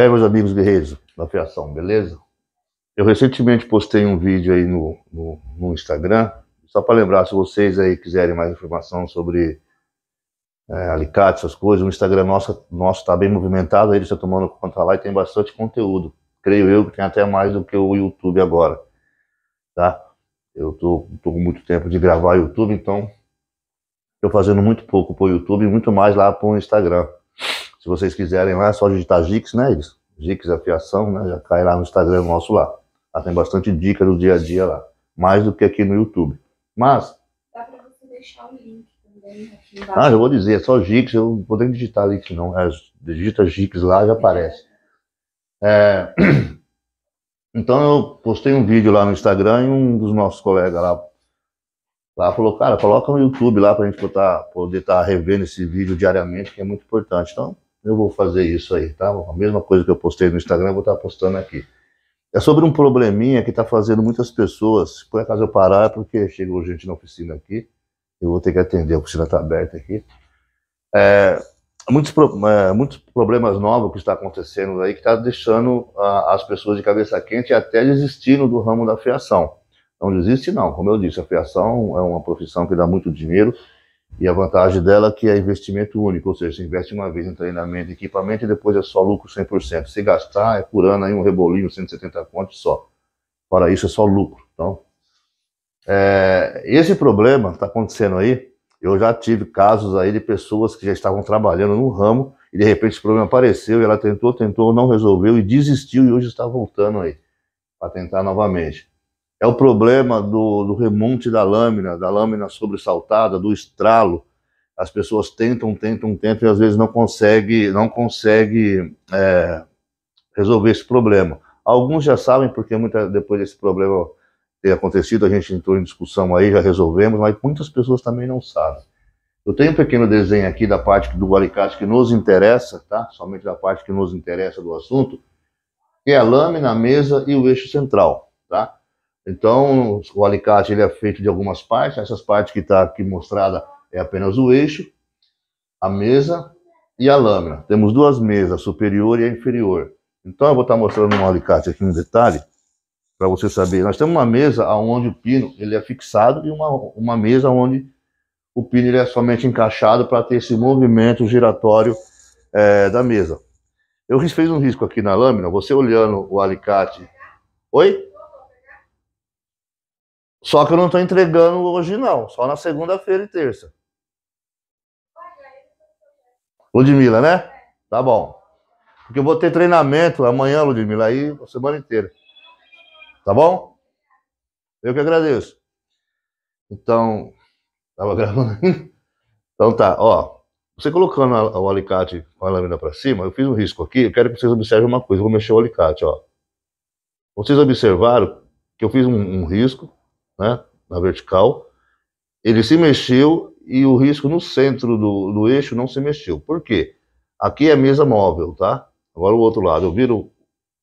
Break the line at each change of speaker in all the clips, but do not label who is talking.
E aí, meus amigos guerreiros da fiação, beleza? Eu recentemente postei um vídeo aí no, no, no Instagram, só para lembrar, se vocês aí quiserem mais informação sobre é, alicate, essas coisas, o Instagram nosso está bem movimentado, ele está tomando conta lá e tem bastante conteúdo. Creio eu que tem até mais do que o YouTube agora, tá? Eu tô, tô com muito tempo de gravar YouTube, então estou fazendo muito pouco para o YouTube e muito mais lá para o Instagram. Se vocês quiserem lá, é só digitar Gix, né, Iris? Gix Afiação, é né? Já cai lá no Instagram nosso lá. Lá tem bastante dica do dia a dia lá. Mais do que aqui no YouTube. Mas. Dá pra você deixar o link também aqui Ah, eu vou dizer, é só Gix, eu não vou nem digitar link não. É, digita Gix lá já aparece. É... Então eu postei um vídeo lá no Instagram e um dos nossos colegas lá, lá falou, cara, coloca no YouTube lá pra gente poder estar tá revendo esse vídeo diariamente, que é muito importante. Então, eu vou fazer isso aí, tá? A mesma coisa que eu postei no Instagram, eu vou estar postando aqui. É sobre um probleminha que está fazendo muitas pessoas. Se por acaso eu parar, é porque chegou gente na oficina aqui. Eu vou ter que atender, a oficina está aberta aqui. É, muitos, é, muitos problemas novos que está acontecendo aí, que está deixando a, as pessoas de cabeça quente e até desistindo do ramo da fiação. Não desiste não, como eu disse, a fiação é uma profissão que dá muito dinheiro, e a vantagem dela é que é investimento único, ou seja, você investe uma vez em treinamento e equipamento e depois é só lucro 100%. Se gastar, é por ano aí um rebolinho, 170 contos só. Para isso é só lucro. Então, é, esse problema está acontecendo aí. Eu já tive casos aí de pessoas que já estavam trabalhando no ramo e de repente esse problema apareceu e ela tentou, tentou, não resolveu e desistiu e hoje está voltando aí para tentar novamente é o problema do, do remonte da lâmina, da lâmina sobressaltada, do estralo. As pessoas tentam, tentam, tentam e às vezes não consegue, não consegue é, resolver esse problema. Alguns já sabem porque muita, depois desse problema ter acontecido, a gente entrou em discussão aí, já resolvemos, mas muitas pessoas também não sabem. Eu tenho um pequeno desenho aqui da parte do alicate que nos interessa, tá? Somente da parte que nos interessa do assunto, que é a lâmina, a mesa e o eixo central, tá? Então, o alicate ele é feito de algumas partes. Essas partes que está aqui mostrada é apenas o eixo, a mesa e a lâmina. Temos duas mesas, a superior e a inferior. Então, eu vou estar tá mostrando um alicate aqui em detalhe para você saber. Nós temos uma mesa onde o pino ele é fixado e uma, uma mesa onde o pino ele é somente encaixado para ter esse movimento giratório é, da mesa. Eu fiz um risco aqui na lâmina. Você olhando o alicate. Oi? Só que eu não estou entregando hoje, não. Só na segunda-feira e terça. Ludmila, né? Tá bom. Porque eu vou ter treinamento amanhã, Ludmila, aí a semana inteira. Tá bom? Eu que agradeço. Então, tava gravando. então tá, ó. Você colocando o alicate com a lâmina para cima, eu fiz um risco aqui, eu quero que vocês observem uma coisa. Eu vou mexer o alicate, ó. Vocês observaram que eu fiz um, um risco né, na vertical, ele se mexeu e o risco no centro do, do eixo não se mexeu. Por quê? Aqui é mesa móvel, tá? Agora o outro lado, eu viro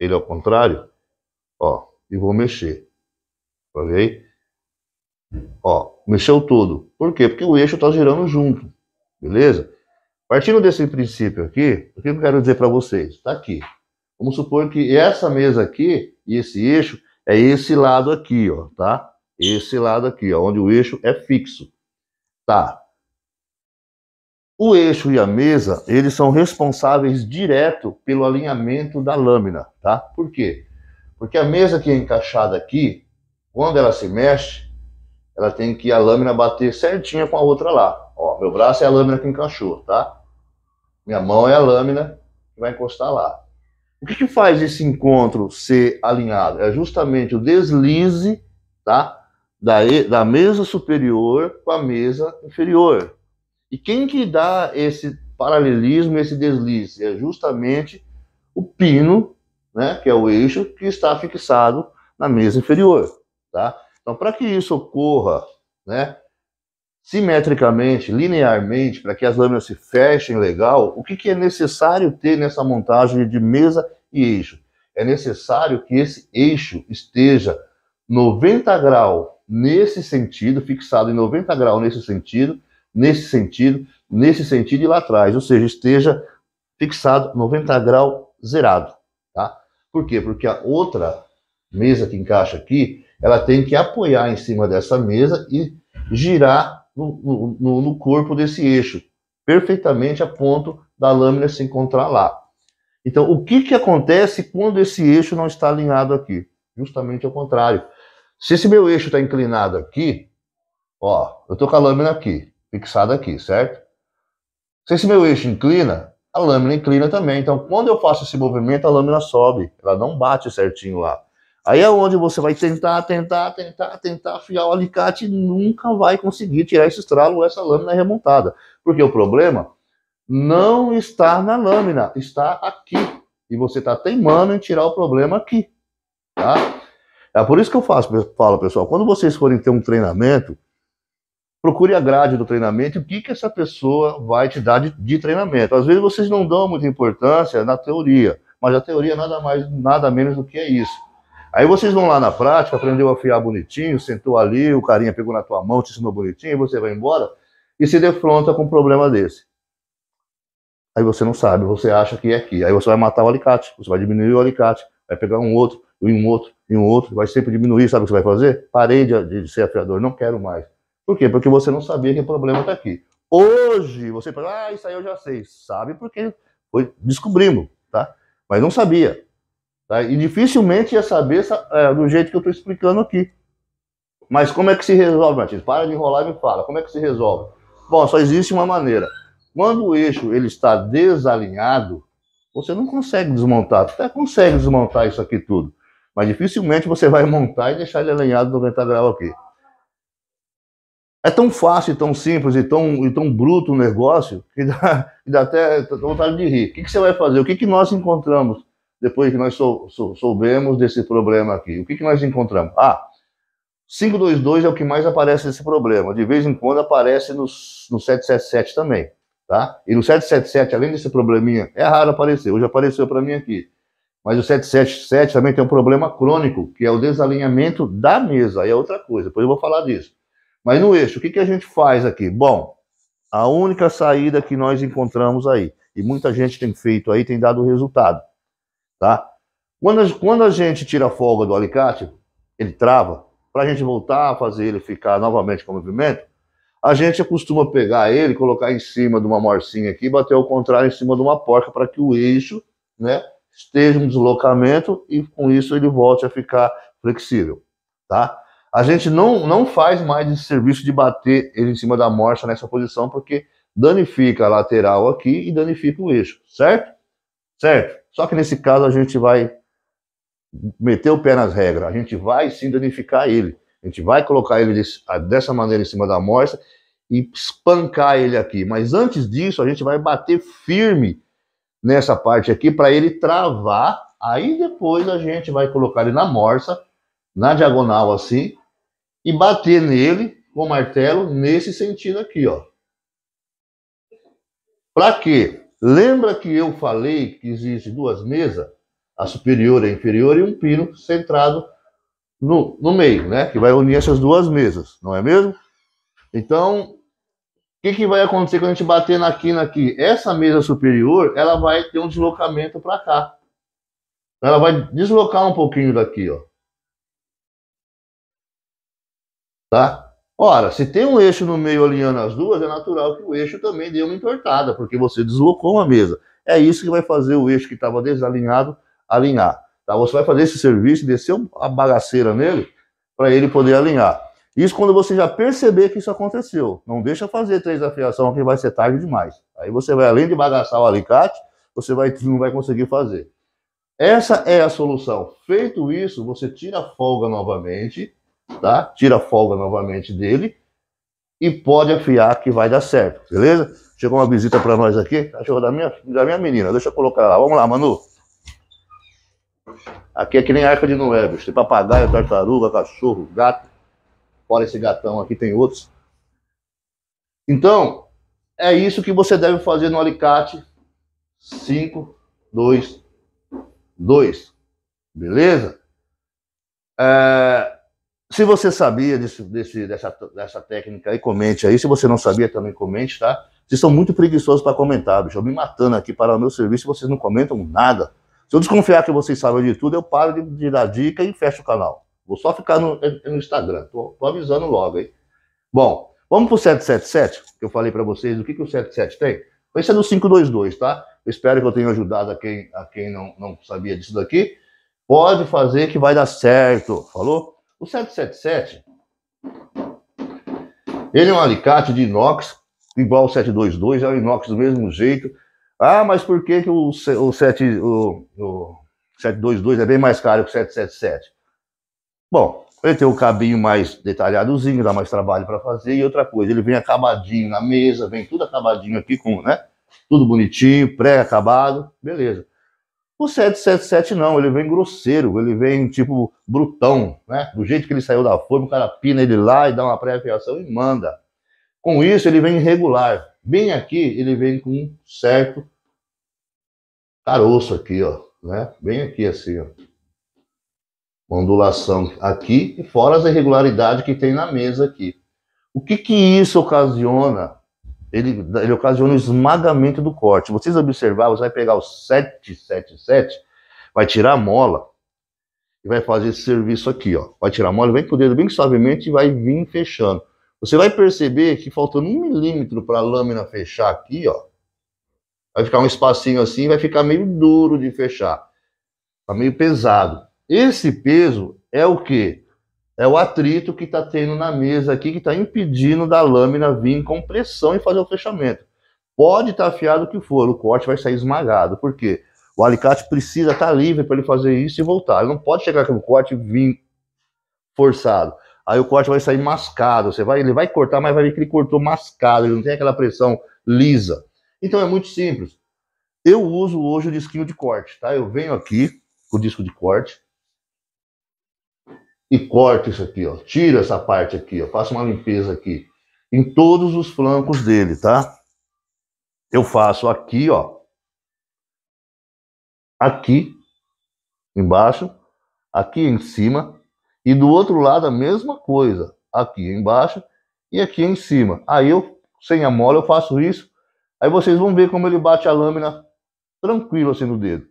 ele ao contrário, ó, e vou mexer. Tá Ó, mexeu tudo. Por quê? Porque o eixo está girando junto, beleza? Partindo desse princípio aqui, o que eu quero dizer para vocês? Está aqui. Vamos supor que essa mesa aqui e esse eixo é esse lado aqui, ó, tá? Esse lado aqui, ó, onde o eixo é fixo. Tá. O eixo e a mesa, eles são responsáveis direto pelo alinhamento da lâmina, tá? Por quê? Porque a mesa que é encaixada aqui, quando ela se mexe, ela tem que a lâmina bater certinha com a outra lá. Ó, meu braço é a lâmina que encaixou, tá? Minha mão é a lâmina que vai encostar lá. O que, que faz esse encontro ser alinhado? É justamente o deslize, tá? da, da mesa superior com a mesa inferior. E quem que dá esse paralelismo, esse deslize? É justamente o pino, né, que é o eixo que está fixado na mesa inferior, tá? Então, para que isso ocorra, né, simetricamente, linearmente, para que as lâminas se fechem legal, o que, que é necessário ter nessa montagem de mesa e eixo? É necessário que esse eixo esteja 90 graus nesse sentido, fixado em 90 graus nesse sentido, nesse sentido, nesse sentido e lá atrás, ou seja, esteja fixado 90 graus zerado, tá? Por quê? Porque a outra mesa que encaixa aqui, ela tem que apoiar em cima dessa mesa e girar no, no, no corpo desse eixo, perfeitamente a ponto da lâmina se encontrar lá. Então, o que, que acontece quando esse eixo não está alinhado aqui? Justamente ao contrário. Se esse meu eixo está inclinado aqui, ó, eu estou com a lâmina aqui, fixada aqui, certo? Se esse meu eixo inclina, a lâmina inclina também. Então, quando eu faço esse movimento, a lâmina sobe, ela não bate certinho lá. Aí é onde você vai tentar, tentar, tentar, tentar afiar o alicate e nunca vai conseguir tirar esse estralo ou essa lâmina remontada. Porque o problema não está na lâmina, está aqui. E você está teimando em tirar o problema aqui, tá? É por isso que eu faço, falo, pessoal, quando vocês forem ter um treinamento, procure a grade do treinamento e o que, que essa pessoa vai te dar de, de, treinamento. Às vezes vocês não dão muita importância na teoria, mas a teoria nada mais, nada menos do que é isso. Aí vocês vão lá na prática, aprendeu a fiar bonitinho, sentou ali, o carinha pegou na tua mão, te ensinou bonitinho, você vai embora e se defronta com um problema desse. Aí você não sabe, você acha que é aqui. Aí você vai matar o alicate, você vai diminuir o alicate, vai pegar um outro e um outro em um outro, vai sempre diminuir, sabe o que você vai fazer? Parei de, de ser afiador, não quero mais. Por quê? Porque você não sabia que o problema está aqui. Hoje, você fala, ah, isso aí eu já sei. Sabe porque foi, descobrimos, tá? Mas não sabia. Tá? E dificilmente ia saber é, do jeito que eu estou explicando aqui. Mas como é que se resolve, Matias? Para de enrolar e me fala. Como é que se resolve? Bom, só existe uma maneira. Quando o eixo ele está desalinhado, você não consegue desmontar. Até consegue desmontar isso aqui tudo. Mas dificilmente você vai montar e deixar ele alinhado 90 graus aqui. É tão fácil, tão simples e tão, e tão bruto o negócio que dá, que dá até vontade de rir. O que, que, você vai fazer? O que, que nós encontramos depois que nós sou, sou, soubemos desse problema aqui? O que, que nós encontramos? Ah, 522 é o que mais aparece nesse problema. De vez em quando aparece no, no 777 também, tá? E no 777, além desse probleminha, é raro aparecer. Hoje apareceu para mim aqui. Mas o 777 também tem um problema crônico, que é o desalinhamento da mesa. Aí é outra coisa, depois eu vou falar disso. Mas no eixo, o que, que a gente faz aqui? Bom, a única saída que nós encontramos aí, e muita gente tem feito aí, tem dado resultado, tá? Quando a, quando a gente tira a folga do alicate, ele trava, para a gente voltar a fazer ele ficar novamente com o movimento, a gente acostuma pegar ele, colocar em cima de uma morcinha aqui, bater ao contrário em cima de uma porca para que o eixo, né, esteja um deslocamento e com isso ele volte a ficar flexível, tá? A gente não, não faz mais esse serviço de bater ele em cima da morsa nessa posição, porque danifica a lateral aqui e danifica o eixo, certo? Certo. Só que nesse caso a gente vai meter o pé nas regras, a gente vai sim danificar ele. A gente vai colocar ele dessa maneira em cima da morsa e espancar ele aqui. Mas antes disso, a gente vai bater firme nessa parte aqui para ele travar. Aí depois a gente vai colocar ele na morsa, na diagonal assim, e bater nele com o martelo nesse sentido aqui, ó. Para quê? Lembra que eu falei que existe duas mesas, a superior e a inferior, e um pino centrado no, no meio, né? Que vai unir essas duas mesas, não é mesmo? Então, que, que vai acontecer quando a gente bater na quina aqui? Essa mesa superior, ela vai ter um deslocamento para cá. Ela vai deslocar um pouquinho daqui, ó. Tá? Ora, se tem um eixo no meio alinhando as duas, é natural que o eixo também dê uma entortada, porque você deslocou uma mesa. É isso que vai fazer o eixo que estava desalinhado alinhar. Tá? Você vai fazer esse serviço, descer a bagaceira nele, para ele poder alinhar. Isso quando você já perceber que isso aconteceu. Não deixa fazer três afiação, porque que vai ser tarde demais. Aí você vai, além de bagaçar o alicate, você vai, não vai conseguir fazer. Essa é a solução. Feito isso, você tira a folga novamente, tá? Tira a folga novamente dele e pode afiar que vai dar certo, beleza? Chegou uma visita para nós aqui, cachorro da minha, da minha menina. Deixa eu colocar lá. Vamos lá, Manu. Aqui é que nem arca de Noé, bicho. Tem papagaio, tartaruga, cachorro, gato. Fora esse gatão aqui, tem outros. Então, é isso que você deve fazer no alicate 5, 2, 2. Beleza? É, se você sabia desse, desse, dessa, dessa técnica aí, comente aí. Se você não sabia, também comente, tá? Vocês são muito preguiçosos para comentar, bicho. Eu me matando aqui para o meu serviço vocês não comentam nada. Se eu desconfiar que vocês sabem de tudo, eu paro de, de dar dica e fecho o canal. Vou só ficar no, no Instagram. Tô, tô, avisando logo, hein? Bom, vamos pro 777, que eu falei para vocês o que, que o 77 tem. Esse é do 522, tá? Eu espero que eu tenha ajudado a quem, a quem não, não sabia disso daqui. Pode fazer que vai dar certo, falou? O 777, ele é um alicate de inox, igual o 722, é um inox do mesmo jeito. Ah, mas por que, que o, o, 7, o, o 722 é bem mais caro que o 777? Bom, ele tem o cabinho mais detalhadozinho, dá mais trabalho para fazer. E outra coisa, ele vem acabadinho na mesa, vem tudo acabadinho aqui, com, né? Tudo bonitinho, pré-acabado, beleza. O 777 não, ele vem grosseiro, ele vem tipo brutão, né? Do jeito que ele saiu da forma, o cara pina ele lá e dá uma pré-afiação e manda. Com isso, ele vem irregular. Bem aqui, ele vem com um certo caroço aqui, ó, né? Bem aqui assim, ó ondulação aqui e fora as irregularidades que tem na mesa aqui. O que que isso ocasiona? Ele, ele ocasiona o esmagamento do corte. Vocês observaram? você vai pegar o 777, vai tirar a mola e vai fazer esse serviço aqui, ó. Vai tirar a mola, vem com o dedo bem suavemente e vai vir fechando. Você vai perceber que faltando um milímetro para a lâmina fechar aqui, ó, vai ficar um espacinho assim, vai ficar meio duro de fechar. Tá meio pesado. Esse peso é o que? É o atrito que está tendo na mesa aqui, que está impedindo da lâmina vir com pressão e fazer o fechamento. Pode estar tá afiado o que for, o corte vai sair esmagado. Por quê? O alicate precisa estar tá livre para ele fazer isso e voltar. Ele não pode chegar com o corte e vir forçado. Aí o corte vai sair mascado. Você vai, ele vai cortar, mas vai ver que ele cortou mascado. Ele não tem aquela pressão lisa. Então é muito simples. Eu uso hoje o disquinho de corte, tá? Eu venho aqui com o disco de corte, e corto isso aqui, ó. Tira essa parte aqui, ó. Faço uma limpeza aqui. Em todos os flancos dele, tá? Eu faço aqui, ó. Aqui, embaixo. Aqui em cima. E do outro lado a mesma coisa. Aqui embaixo e aqui em cima. Aí eu, sem a mola, eu faço isso. Aí vocês vão ver como ele bate a lâmina tranquilo assim no dedo.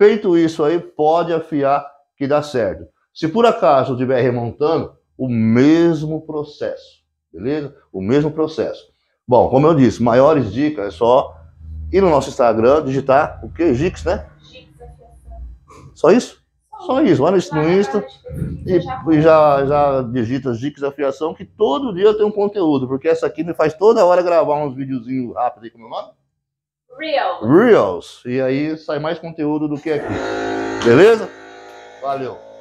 Feito isso aí, pode afiar que dá certo. Se por acaso estiver remontando, o mesmo processo, beleza? O mesmo processo. Bom, como eu disse, maiores dicas é só ir no nosso Instagram, digitar o que? Gix, né? Só isso? Só isso. Vai no, Insta e, já, já digita Gix da que todo dia tem um conteúdo, porque essa aqui me faz toda hora gravar uns videozinhos rápidos aí, como é o nome? Reels. Reels. E aí sai mais conteúdo do que aqui. Beleza? Valeu.